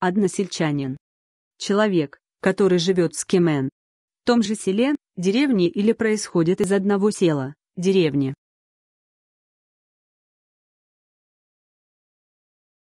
односельчанин. Человек, который живет с кемен. В том же селе, деревне или происходит из одного села, деревни.